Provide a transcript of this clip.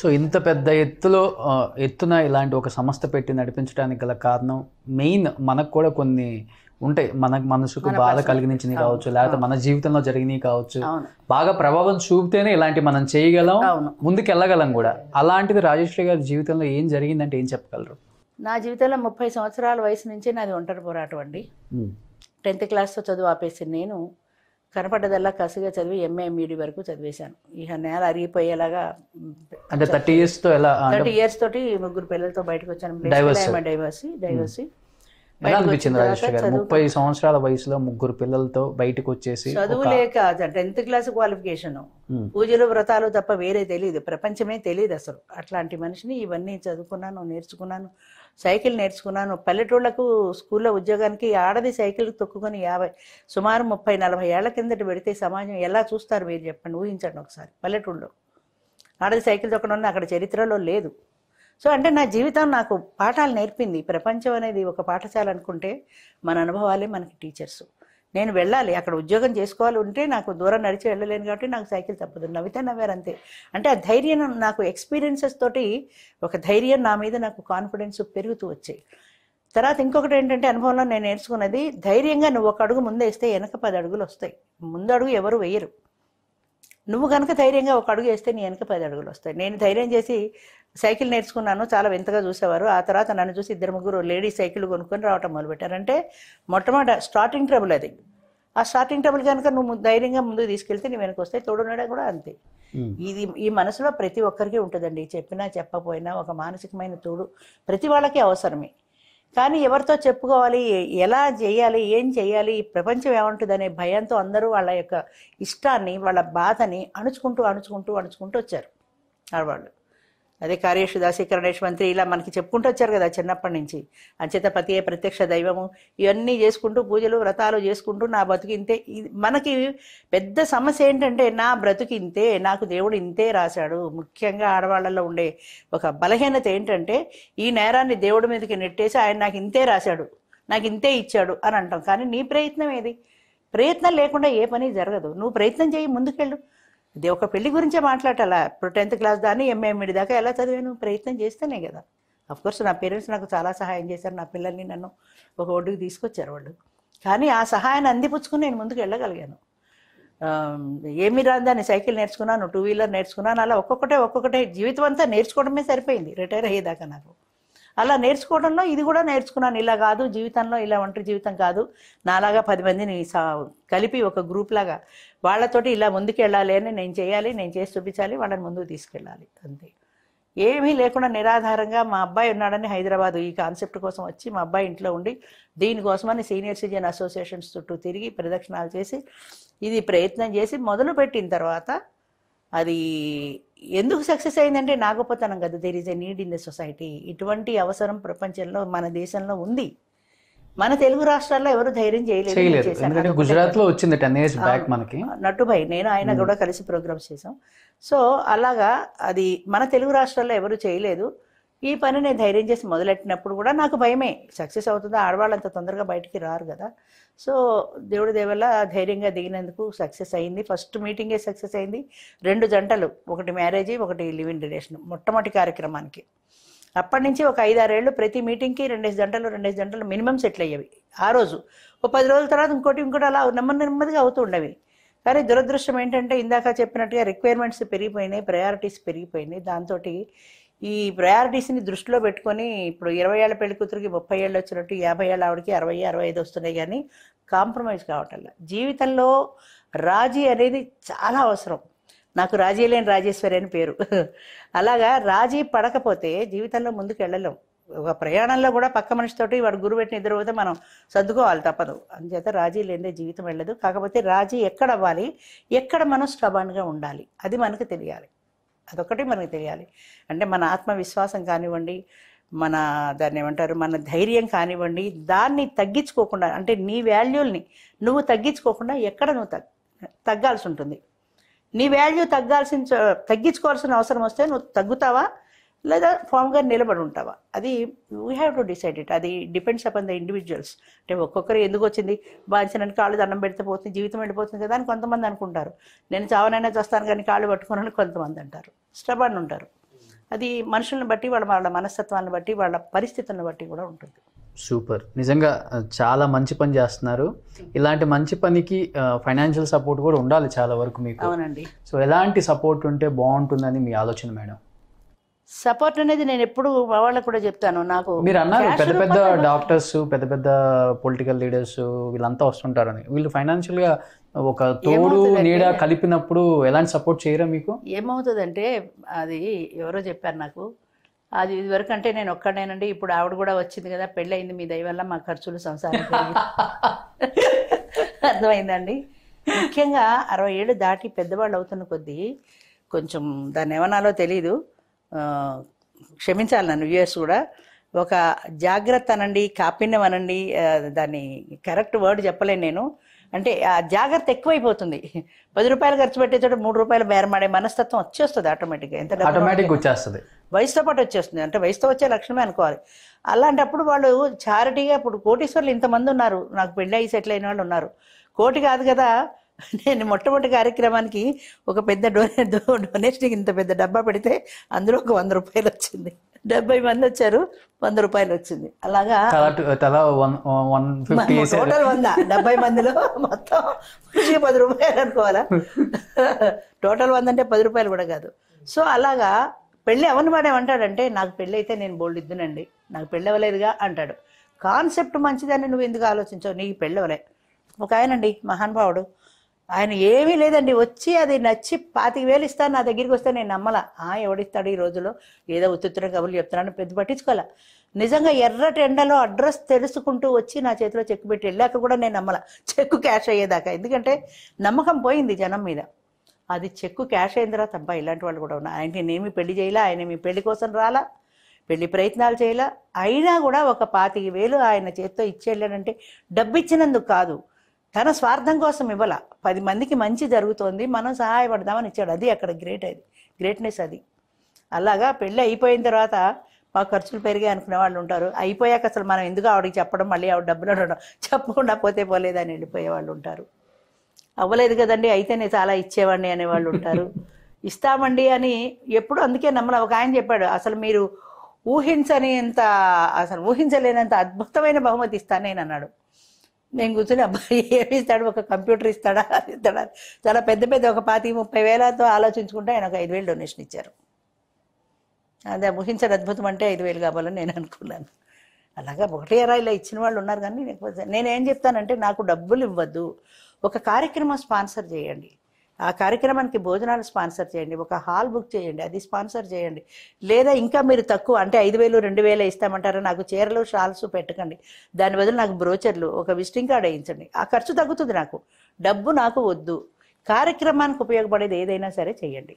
So ఇంత పెద్ద ఎత్తులో ఎత్తున ఇలాంటి ఒక సంస్థ పెట్టి నడిపించడానికి గల కారణం మెయిన్ మనకు కూడా కొన్ని ఉంటాయి మన మనసుకు బాధ కలిగించినవి కావచ్చు లేకపోతే మన జీవితంలో జరిగినవి కావచ్చు బాగా ప్రభావం చూపితేనే ఇలాంటి మనం చేయగలం ముందుకు వెళ్ళగలం కూడా అలాంటిది రాజేశ్వరి గారి జీవితంలో ఏం జరిగిందంటే ఏం చెప్పగలరు నా జీవితంలో ముప్పై సంవత్సరాల వయసు నుంచి నాది ఒంటరి పోరాటం అండి టెన్త్ క్లాస్తో చదువు ఆపేసి నేను కనపడ్డదల్లా కసిగా చదివి ఎంఏ ఎంఈడి e వరకు చదివేశాను ఇక నేల అరిగిపోయేలాగా అంటే థర్టీ ఇయర్స్ తో ఎలా థర్టీ ఇయర్స్ తోటి ముగ్గురు పిల్లలతో బయటకు వచ్చాను డైవర్సీ డైవర్సీ ఎలా అనిపించింది రాజేష్ గారు ముప్పై సంవత్సరాల వయసులో ముగ్గురు పిల్లలతో బయటకు వచ్చేసి చదువు లేక టెన్త్ క్లాస్ క్వాలిఫికేషన్ పూజలు వ్రతాలు తప్ప వేరే తెలియదు ప్రపంచమే తెలియదు అసలు అట్లాంటి మనిషిని ఇవన్నీ చదువుకున్నాను నేర్చుకున్నాను సైకిల్ నేర్చుకున్నాను పల్లెటూళ్ళకు స్కూల్లో ఉద్యోగానికి ఆడది సైకిల్ తొక్కుకొని యాభై సుమారు ముప్పై నలభై ఏళ్ల కిందట పెడితే సమాజం ఎలా చూస్తారు మీరు చెప్పండి ఊహించండి ఒకసారి పల్లెటూళ్ళలో ఆడది సైకిల్ తొక్కడం అక్కడ చరిత్రలో లేదు సో అంటే నా జీవితం నాకు పాఠాలు నేర్పింది ప్రపంచం అనేది ఒక పాఠశాల అనుకుంటే మన అనుభవాలే మనకి టీచర్స్ నేను వెళ్ళాలి అక్కడ ఉద్యోగం చేసుకోవాలి ఉంటే నాకు దూరం నడిచి వెళ్ళలేను కాబట్టి నాకు సైకిల్ తప్పదు నవ్విత నవ్వారు అంతే అంటే ఆ ధైర్యం నాకు ఎక్స్పీరియన్సెస్ తోటి ఒక ధైర్యం నా మీద నాకు కాన్ఫిడెన్స్ పెరుగుతూ వచ్చాయి తర్వాత ఇంకొకటి ఏంటంటే అనుభవంలో నేను నేర్చుకున్నది ధైర్యంగా నువ్వు ఒక అడుగు ముందేస్తే వెనక పది అడుగులు వస్తాయి ముందు అడుగు ఎవరు వేయరు నువ్వు కనుక ధైర్యంగా ఒక అడుగు వేస్తే నీ వెనక పది అడుగులు వస్తాయి నేను ధైర్యం చేసి సైకిల్ నేర్చుకున్నాను చాలా వింతగా చూసేవారు ఆ తర్వాత నన్ను చూసి ఇద్దరు ముగ్గురు లేడీస్ సైకిల్ కొనుక్కొని రావటం మొదలుపెట్టారంటే మొట్టమొదటి స్టార్టింగ్ ట్రబుల్ అది ఆ స్టార్టింగ్ ట్రబుల్ కనుక నువ్వు ధైర్యంగా ముందుకు తీసుకెళ్తే నీ వెనక వస్తాయి తోడున్నాడా కూడా అంతే ఇది ఈ మనసులో ప్రతి ఒక్కరికి ఉంటుందండి చెప్పినా చెప్పకపోయినా ఒక మానసికమైన తోడు ప్రతి వాళ్ళకి అవసరమే కానీ ఎవరితో చెప్పుకోవాలి ఎలా చేయాలి ఏం చేయాలి ఈ ప్రపంచం ఏముంటుందనే భయంతో అందరూ వాళ్ళ యొక్క ఇష్టాన్ని వాళ్ళ బాధని అణుచుకుంటూ అణుచుకుంటూ అణుచుకుంటూ వచ్చారు ఆడవాళ్ళు అదే కార్యేషు దాసీకరణేష్ మంత్రి ఇలా మనకి చెప్పుకుంటూ వచ్చారు కదా చిన్నప్పటి నుంచి అంచేత ప్రతి ప్రత్యక్ష దైవము ఇవన్నీ చేసుకుంటూ పూజలు వ్రతాలు చేసుకుంటూ నా బతుకింతే మనకి పెద్ద సమస్య ఏంటంటే నా ఇంతే నాకు దేవుడు ఇంతే రాశాడు ముఖ్యంగా ఆడవాళ్ళలో ఉండే ఒక బలహీనత ఏంటంటే ఈ నేరాన్ని దేవుడి మీదకి నెట్టేసి ఆయన నాకు ఇంతే రాశాడు నాకు ఇంతే ఇచ్చాడు అని అంటాం కానీ నీ ప్రయత్నం ఏది ప్రయత్నం లేకుండా ఏ పని జరగదు నువ్వు ప్రయత్నం చేయి ముందుకెళ్ళు ఇది ఒక పెళ్లి గురించే మాట్లాడాలా ఇప్పుడు టెన్త్ క్లాస్ దాన్ని ఎంఏఎంఈడి e దాకా ఎలా చదివాను ప్రయత్నం చేస్తేనే కదా కోర్స్ నా పేరెంట్స్ నాకు చాలా సహాయం చేశారు నా పిల్లల్ని నన్ను ఒక ఒడ్డుకు తీసుకొచ్చారు వాళ్ళు కానీ ఆ సహాయాన్ని అందిపుచ్చుకుని నేను ముందుకు వెళ్ళగలిగాను ఏమి రాదు దాన్ని సైకిల్ నేర్చుకున్నాను టూ వీలర్ నేర్చుకున్నాను అలా ఒక్కొక్కటే ఒక్కొక్కటే జీవితం అంతా నేర్చుకోవడమే సరిపోయింది రిటైర్ అయ్యేదాకా నాకు అలా నేర్చుకోవడంలో ఇది కూడా నేర్చుకున్నాను ఇలా కాదు జీవితంలో ఇలా ఒంటరి జీవితం కాదు నాలాగా పది మందిని కలిపి ఒక గ్రూప్ లాగా వాళ్ళతోటి ఇలా ముందుకెళ్ళాలి అని నేను చేయాలి నేను చేసి చూపించాలి వాళ్ళని ముందుకు తీసుకెళ్ళాలి అంతే ఏమీ లేకుండా నిరాధారంగా మా అబ్బాయి ఉన్నాడని హైదరాబాద్ ఈ కాన్సెప్ట్ కోసం వచ్చి మా అబ్బాయి ఇంట్లో ఉండి దీనికోసమని సీనియర్ సిటిజన్ అసోసియేషన్స్ చుట్టూ తిరిగి ప్రదక్షిణాలు చేసి ఇది ప్రయత్నం చేసి మొదలుపెట్టిన తర్వాత అది ఎందుకు సక్సెస్ అయిందంటే నా కదా there is a need in the society ఇటువంటి అవసరం ప్రపంచంలో మన దేశంలో ఉంది మన తెలుగు రాష్ట్రాల్లో ఎవరు ధైర్యం చేయలేదు గుజరాత్ లో వచ్చింది బ్యాక్ మనకి నేను ఆయన hmm. కూడా కలిసి ప్రోగ్రామ్స్ చేసాం సో అలాగా అది మన తెలుగు రాష్ట్రాల్లో ఎవరు చేయలేదు ఈ పని నేను ధైర్యం చేసి మొదలెట్టినప్పుడు కూడా నాకు భయమే సక్సెస్ అవుతుందా ఆడవాళ్ళు అంత తొందరగా బయటికి రారు కదా సో దేవుడి దేవల్ల ధైర్యంగా దిగినందుకు సక్సెస్ అయింది ఫస్ట్ మీటింగే సక్సెస్ అయింది రెండు జంటలు ఒకటి మ్యారేజ్ ఒకటి లివ్ రిలేషన్ మొట్టమొదటి కార్యక్రమానికి అప్పటి నుంచి ఒక ఐదారేళ్ళు ప్రతి మీటింగ్కి రెండేసి గంటలు రెండేసి గంటలు మినిమం సెటిల్ అయ్యేవి ఆ రోజు ఓ పది రోజుల తర్వాత ఇంకోటి ఇంకోటి అలా నెమ్మది నెమ్మదిగా అవుతూ ఉండేవి కానీ దురదృష్టం ఏంటంటే ఇందాక చెప్పినట్టుగా రిక్వైర్మెంట్స్ పెరిగిపోయినాయి ప్రయారిటీస్ పెరిగిపోయినాయి దాంతో ఈ ప్రయారిటీస్ని దృష్టిలో పెట్టుకొని ఇప్పుడు ఇరవై ఏళ్ళ పెళ్లి కూతురికి ముప్పై ఏళ్ళు వచ్చినట్టు యాభై ఏళ్ళ ఆవిడకి అరవై అరవై ఐదు వస్తున్నాయి కానీ కాంప్రమైజ్ కావటం జీవితంలో రాజీ అనేది చాలా అవసరం నాకు రాజీ లేని రాజేశ్వరి అని పేరు అలాగా రాజీ పడకపోతే జీవితంలో ముందుకు వెళ్ళలేం ఒక ప్రయాణంలో కూడా పక్క మనిషితోటి వాడు గురువు పెట్టిన ఇద్దరు పోతే మనం సర్దుకోవాలి తప్పదు అందుచేత రాజీ లేదే జీవితం వెళ్ళదు కాకపోతే రాజీ ఎక్కడ అవ్వాలి ఎక్కడ మనం స్టబాన్గా ఉండాలి అది మనకు తెలియాలి అదొకటి మనకు తెలియాలి అంటే మన ఆత్మవిశ్వాసం కానివ్వండి మన దాన్ని ఏమంటారు మన ధైర్యం కానివ్వండి దాన్ని తగ్గించుకోకుండా అంటే నీ వాల్యూల్ని నువ్వు తగ్గించుకోకుండా ఎక్కడ నువ్వు తగ్ తగ్గాల్సి ఉంటుంది నీ వాల్యూ తగ్గాల్సిన తగ్గించుకోవాల్సిన అవసరం వస్తే నువ్వు తగ్గుతావా లేదా ఫామ్గా నిలబడి ఉంటావా అది we have to decide it అది డిపెండ్స్ అపాన్ ద ఇండివిజువల్స్ అంటే ఒక్కొక్కరు ఎందుకు వచ్చింది బాధించడానికి కాళ్ళు దండం పెడితే పోతుంది జీవితం వెళ్ళిపోతుంది కదా అని కొంతమంది అనుకుంటారు నేను చావనైనా చేస్తాను కానీ కాళ్ళు పట్టుకున్నాను కొంతమంది అంటారు స్టబన్ ఉంటారు అది మనుషులను బట్టి వాళ్ళ వాళ్ళ మనస్తత్వాన్ని బట్టి వాళ్ళ పరిస్థితులను బట్టి కూడా ఉంటుంది సూపర్ నిజంగా చాలా మంచి పని చేస్తున్నారు ఇలాంటి మంచి పనికి ఫైనాన్షియల్ సపోర్ట్ కూడా ఉండాలి చాలా వరకు మీకు అవునండి సో ఎలాంటి సపోర్ట్ ఉంటే బాగుంటుందని మీ ఆలోచన మేడం సపోర్ట్ అనేది నేను ఎప్పుడు వాళ్ళకు కూడా చెప్తాను నాకు మీరు అన్నారు పెద్ద పెద్ద డాక్టర్స్ పెద్ద పెద్ద పొలిటికల్ లీడర్స్ వీళ్ళంతా వస్తుంటారు అని వీళ్ళు ఫైనాన్షియల్ గా ఒక తోడు నీడ కలిపినప్పుడు ఎలాంటి సపోర్ట్ చేయరా మీకు ఏమవుతుందంటే అది ఎవరో చెప్పారు నాకు అది ఇదివరకు అంటే నేను ఒక్కడేనండి ఇప్పుడు ఆవిడ కూడా వచ్చింది కదా పెళ్ళయింది మీ దయ వల్ల మా ఖర్చులు సంసారం అర్థమైందండి ముఖ్యంగా అరవై ఏళ్ళు దాటి పెద్దవాళ్ళు అవుతున్న కొద్దీ కొంచెం దాన్ని ఏమన్నాలో తెలీదు క్షమించాలి నన్ను వ్యూయర్స్ కూడా ఒక జాగ్రత్త అనండి కాపిన్యం అనండి దాన్ని కరెక్ట్ వర్డ్ చెప్పలేను నేను అంటే ఆ జాగ్రత్త ఎక్కువైపోతుంది పది రూపాయలు ఖర్చు పెట్టే చోట మూడు రూపాయలు బేరమాడే మనస్తత్వం వచ్చేస్తుంది ఆటోమేటిక్గా ఎంత ఆటోమేటిక్ వచ్చేస్తుంది వయసుతో పాటు వచ్చేస్తుంది అంటే వయసుతో వచ్చే లక్షణమే అనుకోవాలి అలాంటప్పుడు వాళ్ళు చారిటీగా ఇప్పుడు కోటీశ్వర్లు ఇంతమంది ఉన్నారు నాకు పెళ్ళి అయ్యి సెటిల్ అయిన వాళ్ళు ఉన్నారు కోటి కాదు కదా నేను మొట్టమొదటి కార్యక్రమానికి ఒక పెద్ద డొనే డొనేషన్ ఇంత పెద్ద డబ్బా పెడితే అందులో ఒక వంద రూపాయలు వచ్చింది డెబ్బై మంది వచ్చారు వంద రూపాయలు వచ్చింది అలాగా టోటల్ వంద డెబ్బై మందిలో మొత్తం పది రూపాయలు అనుకోవాలా టోటల్ వంద అంటే పది రూపాయలు కూడా కాదు సో అలాగా పెళ్ళి అవని వాడే అంటాడంటే నాకు పెళ్ళి అయితే నేను బోల్డ్ ఇద్దునండి నాకు పెళ్ళి అవ్వలేదుగా అంటాడు కాన్సెప్ట్ మంచిదని నువ్వు ఎందుకు ఆలోచించావు నీకు పెళ్ళవలే ఒక ఆయనండి మహానుభావుడు ఆయన ఏమీ లేదండి వచ్చి అది నచ్చి పాతికి వేలు ఇస్తాను నా దగ్గరికి వస్తే నేను నమ్మలా ఎవడిస్తాడు ఈ రోజులో ఏదో ఉత్తర కబుర్లు చెప్తున్నాను పెద్ద పట్టించుకోవాలా నిజంగా ఎర్రటి ఎండలో అడ్రస్ తెలుసుకుంటూ వచ్చి నా చేతిలో చెక్ పెట్టి వెళ్ళాక కూడా నేను నమ్మల చెక్కు క్యాష్ అయ్యేదాకా ఎందుకంటే నమ్మకం పోయింది జనం మీద అది చెక్కు క్యాష్ అయిన తర్వాత అబ్బా ఇలాంటి వాళ్ళు కూడా ఉన్నారు ఆయన నేనేమి పెళ్లి చేయాలా ఆయన మీ పెళ్లి కోసం రాలా పెళ్లి ప్రయత్నాలు చేయాలా అయినా కూడా ఒక పాతికి వేలు ఆయన చేత్తో చేతితో డబ్బు ఇచ్చినందుకు కాదు తన స్వార్థం కోసం ఇవ్వాల పది మందికి మంచి జరుగుతోంది మనం సహాయపడదామని ఇచ్చాడు అది అక్కడ గ్రేట్ అది గ్రేట్నెస్ అది అలాగా పెళ్ళి అయిపోయిన తర్వాత మా ఖర్చులు పెరిగాయి అనుకునే వాళ్ళు ఉంటారు అయిపోయాక అసలు మనం ఎందుకు ఆవిడకి చెప్పడం మళ్ళీ ఆవిడ డబ్బులు అడగడం చెప్పకుండా పోతే పోలేదని వెళ్ళిపోయే వాళ్ళు ఉంటారు అవ్వలేదు కదండి అయితే నేను చాలా ఇచ్చేవాడిని అనేవాళ్ళు ఉంటారు ఇస్తామండి అని ఎప్పుడు అందుకే నమ్మల ఒక ఆయన చెప్పాడు అసలు మీరు ఊహించని అంత అసలు ఊహించలేనంత అద్భుతమైన బహుమతి ఇస్తాను నేను అన్నాడు నేను కూర్చొని అబ్బాయి ఏమి ఇస్తాడు ఒక కంప్యూటర్ ఇస్తాడా ఇస్తాడా చాలా పెద్ద పెద్ద ఒక పాతి ముప్పై వేలతో ఆలోచించుకుంటే ఆయన ఒక ఐదు వేలు డొనేషన్ ఇచ్చారు అదే ముహించని అద్భుతం అంటే ఐదు వేలు కావాలని నేను అనుకున్నాను అలాగా ఒకటే ఇలా ఇచ్చిన వాళ్ళు ఉన్నారు కానీ నేను ఏం చెప్తానంటే నాకు డబ్బులు ఇవ్వద్దు ఒక కార్యక్రమం స్పాన్సర్ చేయండి ఆ కార్యక్రమానికి భోజనాలు స్పాన్సర్ చేయండి ఒక హాల్ బుక్ చేయండి అది స్పాన్సర్ చేయండి లేదా ఇంకా మీరు తక్కువ అంటే ఐదు వేలు రెండు వేలు ఇస్తామంటారా నాకు చీరలు షాల్స్ పెట్టకండి దాని బదులు నాకు బ్రోచర్లు ఒక విజిటింగ్ కార్డ్ వేయించండి ఆ ఖర్చు తగ్గుతుంది నాకు డబ్బు నాకు వద్దు కార్యక్రమానికి ఉపయోగపడేది ఏదైనా సరే చేయండి